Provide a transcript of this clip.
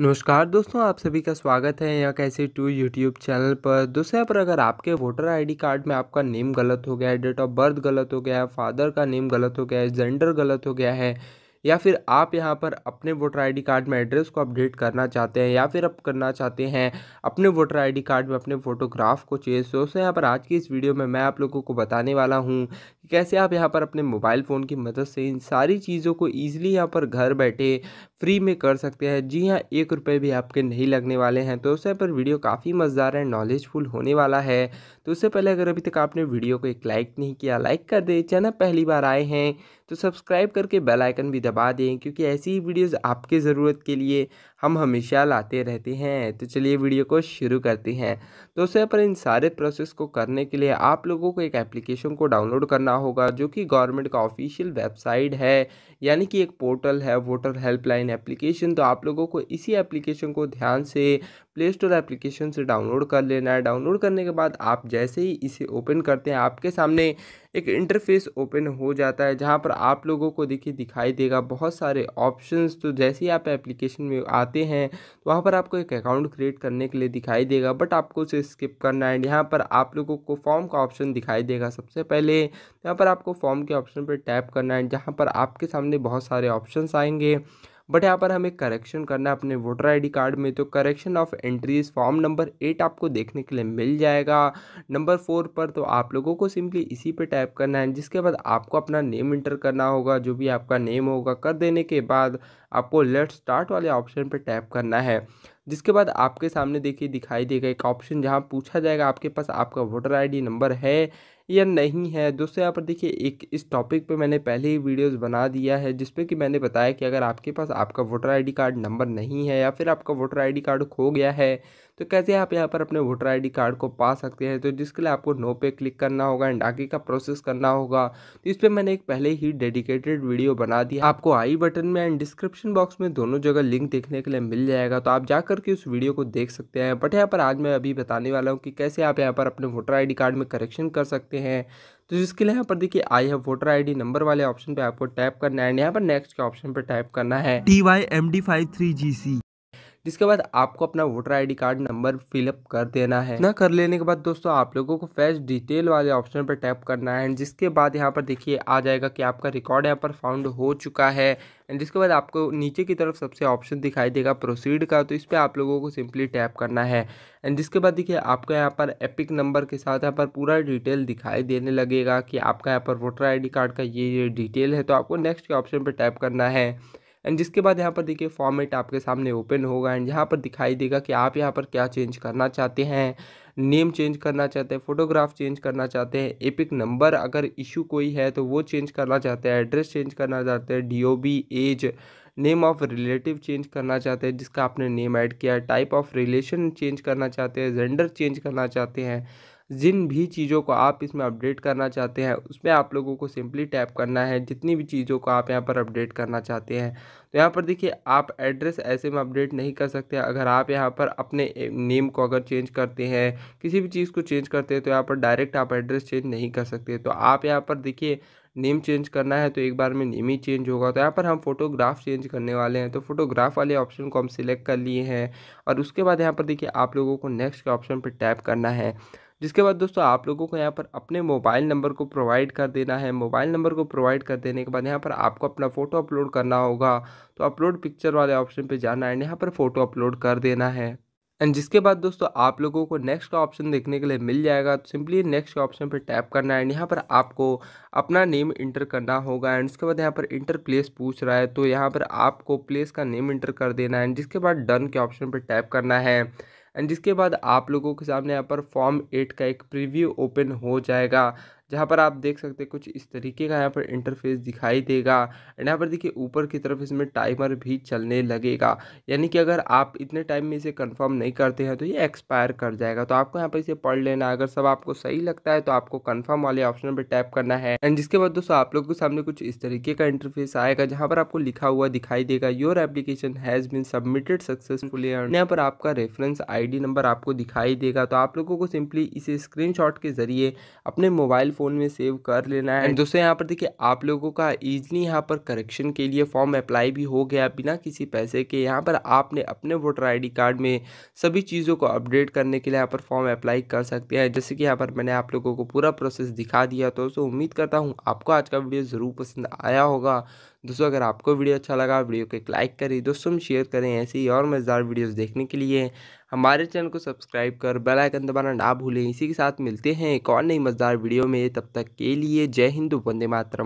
नमस्कार दोस्तों आप सभी का स्वागत है यहाँ कैसे टू यूट्यूब चैनल पर दूसरे पर अगर आपके वोटर आईडी कार्ड में आपका नेम गलत हो गया है डेट ऑफ बर्थ गलत हो गया है फादर का नेम गलत हो गया है जेंडर गलत हो गया है या फिर आप यहाँ पर अपने वोटर आईडी कार्ड में एड्रेस को अपडेट करना चाहते हैं या फिर आप करना चाहते हैं अपने वोटर आईडी कार्ड में अपने फोटोग्राफ को चेंज तो दोस्तों यहाँ पर आज की इस वीडियो में मैं आप लोगों को बताने वाला हूँ कि कैसे आप यहाँ पर अपने मोबाइल फ़ोन की मदद से इन सारी चीज़ों को ईजिली यहाँ पर घर बैठे फ्री में कर सकते हैं जी हाँ एक रुपये भी आपके नहीं लगने वाले हैं तो उससे पर वीडियो काफ़ी मज़ेदार है नॉलेजफुल होने वाला है तो उससे पहले अगर अभी तक आपने वीडियो को एक लाइक नहीं किया लाइक कर दे चैनल पहली बार आए हैं तो सब्सक्राइब करके बेल आइकन भी दबा दें क्योंकि ऐसी ही वीडियोस आपके ज़रूरत के लिए हम हमेशा लाते रहते हैं तो चलिए वीडियो को शुरू करते हैं दोस्तों यहाँ पर इन सारे प्रोसेस को करने के लिए आप लोगों को एक एप्लीकेशन को डाउनलोड करना होगा जो कि गवर्नमेंट का ऑफिशियल वेबसाइट है यानी कि एक पोर्टल है वोटर हेल्पलाइन एप्लीकेशन तो आप लोगों को इसी एप्लीकेशन को ध्यान से प्ले स्टोर एप्लीकेशन से डाउनलोड कर लेना है डाउनलोड करने के बाद आप जैसे ही इसे ओपन करते हैं आपके सामने एक इंटरफेस ओपन हो जाता है जहाँ पर आप लोगों को देखिए दिखाई देगा बहुत सारे ऑप्शंस तो जैसे ही आप एप्लीकेशन में आते हैं तो वहाँ पर आपको एक अकाउंट क्रिएट करने के लिए दिखाई देगा बट आपको उसे स्किप करना है यहाँ पर आप लोगों को फॉर्म का ऑप्शन दिखाई देगा सबसे पहले यहाँ पर आपको फॉर्म के ऑप्शन पर टैप करना है जहाँ पर आपके सामने बहुत सारे ऑप्शन आएंगे बट यहाँ पर हमें करेक्शन करना है अपने वोटर आईडी कार्ड में तो correction of entries form number eight आपको देखने के लिए मिल जाएगा नंबर फोर पर तो आप लोगों को सिंपली इसी पे टाइप करना है जिसके बाद आपको अपना नेम इंटर करना होगा जो भी आपका नेम होगा कर देने के बाद आपको लेट स्टार्ट वाले ऑप्शन पर टैप करना है जिसके बाद आपके सामने देखिए दिखाई देगा एक ऑप्शन जहाँ पूछा जाएगा आपके पास आपका वोटर आईडी नंबर है या नहीं है दोस्तों यहाँ पर देखिए एक इस टॉपिक पे मैंने पहले ही वीडियोस बना दिया है जिसपे कि मैंने बताया कि अगर आपके पास आपका वोटर आईडी कार्ड नंबर नहीं है या फिर आपका वोटर आईडी कार्ड खो गया है तो कैसे आप यहाँ पर अपने वोटर आईडी कार्ड को पा सकते हैं तो जिसके लिए आपको नो पे क्लिक करना होगा एंड आगे का प्रोसेस करना होगा तो इस पर मैंने एक पहले ही डेडिकेटेड वीडियो बना दिया आपको आई बटन में एंड डिस्क्रिप्शन बॉक्स में दोनों जगह लिंक देखने के लिए मिल जाएगा तो आप जा करके उस वीडियो को देख सकते हैं बट यहाँ पर आज मैं अभी बताने वाला हूँ कि कैसे आप यहाँ पर अपने वोटर आई कार्ड में करेक्शन कर सकते हैं सकते हैं तो जिसके लिए यहाँ पर देखिए आई है वोटर आईडी नंबर वाले ऑप्शन पे आपको टैप करना है यहाँ पर नेक्स्ट के ऑप्शन पे टाइप करना है T Y M D five three G C जिसके बाद आपको अपना voter ID card number fill up कर देना है ना कर लेने के बाद दोस्तों आप लोगों को फैच डिटेल वाले ऑप्शन पर टैप करना है जिसके बाद यहाँ पर देखिए आ जाएगा कि आपका रिकॉर्ड यहाँ पर फाउंड हो चुका है एंड जिसके बाद आपको नीचे की तरफ सबसे ऑप्शन दिखाई देगा प्रोसीड का तो इस पर आप लोगों को सिंपली टैप करना है एंड जिसके बाद देखिए आपका यहाँ पर एपिक नंबर के साथ यहाँ पर पूरा डिटेल दिखाई देने लगेगा कि आपका यहाँ पर वोटर आईडी कार्ड का ये ये डिटेल है तो आपको नेक्स्ट के ऑप्शन पर टैप करना है एंड जिसके बाद यहाँ पर देखिए फॉर्मेट आपके सामने ओपन होगा एंड यहाँ पर दिखाई देगा कि आप यहाँ पर क्या चेंज करना चाहते हैं नेम चेंज करना चाहते हैं फोटोग्राफ चेंज करना चाहते हैं एपिक नंबर अगर इशू कोई है तो वो चेंज करना चाहते हैं एड्रेस चेंज करना चाहते हैं the age name of relative change करना चाहते हैं जिसका आपने नेम ऐड किया है टाइप ऑफ रिलेशन चेंज करना चाहते हैं जेंडर चेंज करना चाहते हैं जिन भी चीज़ों को आप इसमें अपडेट करना चाहते हैं उसमें आप लोगों को सिंपली टैप करना है जितनी भी चीज़ों को आप यहाँ पर अपडेट करना चाहते हैं तो यहाँ पर देखिए आप एड्रेस ऐसे में अपडेट नहीं कर सकते अगर आप यहाँ पर अपने नेम को अगर चेंज करते हैं किसी भी चीज़ को चेंज करते हैं तो यहाँ पर डायरेक्ट आप एड्रेस चेंज नहीं कर सकते तो आप यहाँ पर देखिए नेम चेंज करना है तो एक बार में नेम ही चेंज होगा तो यहाँ पर हम फोटोग्राफ चेंज करने वाले हैं तो फोटोग्राफ वाले ऑप्शन को हम सिलेक्ट कर लिए हैं और उसके बाद यहाँ पर देखिए आप लोगों को नेक्स्ट के ऑप्शन पर टैप करना है जिसके बाद दोस्तों आप लोगों को यहाँ पर अपने मोबाइल नंबर को प्रोवाइड कर देना है मोबाइल नंबर को प्रोवाइड कर देने के बाद यहाँ पर आपको अपना फ़ोटो अपलोड करना होगा तो अपलोड पिक्चर वाले ऑप्शन पर जाना है यहाँ पर फ़ोटो अपलोड कर देना है एंड जिसके बाद दोस्तों आप लोगों को नेक्स्ट का ऑप्शन देखने के लिए मिल जाएगा तो सिंपली नेक्स्ट के ऑप्शन पर टैप करना है एंड यहाँ पर आपको अपना नेम इंटर करना होगा एंड उसके बाद यहाँ पर इंटर प्लेस पूछ रहा है तो यहाँ पर आपको प्लेस का नेम इंटर कर देना है एंड जिसके बाद डन के ऑप्शन पर टैप करना है एंड जिसके बाद आप लोगों के सामने यहाँ पर फॉर्म एट का एक प्रीव्यू ओपन हो जाएगा जहाँ पर आप देख सकते हैं कुछ इस तरीके का यहाँ पर इंटरफेस दिखाई देगा एंड यहाँ पर देखिए ऊपर की तरफ इसमें टाइमर भी चलने लगेगा यानी कि अगर आप इतने टाइम में इसे कन्फर्म नहीं करते हैं तो ये एक्सपायर कर जाएगा तो आपको यहाँ पर इसे पढ़ लेना अगर सब आपको सही लगता है तो आपको कन्फर्म वाले ऑप्शन पर टैप करना है एंड जिसके बाद दोस्तों आप लोग के सामने कुछ इस तरीके का इंटरफेस आएगा जहाँ पर आपको लिखा हुआ दिखाई देगा your application has been submitted successfully यहाँ पर आपका रेफरेंस आईडी नंबर आपको दिखाई देगा तो आप लोगों को सिंपली इसे स्क्रीनशॉट के जरिए अपने मोबाइल फ़ोन में सेव कर लेना है दोस्तों यहाँ पर देखिए आप लोगों का ईजिली यहाँ पर करेक्शन के लिए फॉर्म अप्लाई भी हो गया बिना किसी पैसे के यहाँ पर आपने अपने वोटर आई कार्ड में सभी चीज़ों को अपडेट करने के लिए यहाँ पर फॉर्म अप्लाई कर सकते हैं जैसे कि यहाँ पर मैंने आप लोगों को पूरा प्रोसेस दिखा दिया तो दोस्तों उम्मीद करता हूँ आपको आज का वीडियो ज़रूर पसंद आया होगा दोस्तों अगर आपको वीडियो अच्छा लगा वीडियो को एक लाइक करें दोस्तों में शेयर करें ऐसी ही और मज़ेदार वीडियोस देखने के लिए हमारे चैनल को सब्सक्राइब कर बेल आइकन दबाना ना भूलें इसी के साथ मिलते हैं एक और नई मज़ेदार वीडियो में तब तक के लिए जय हिंदू वंदे मातरम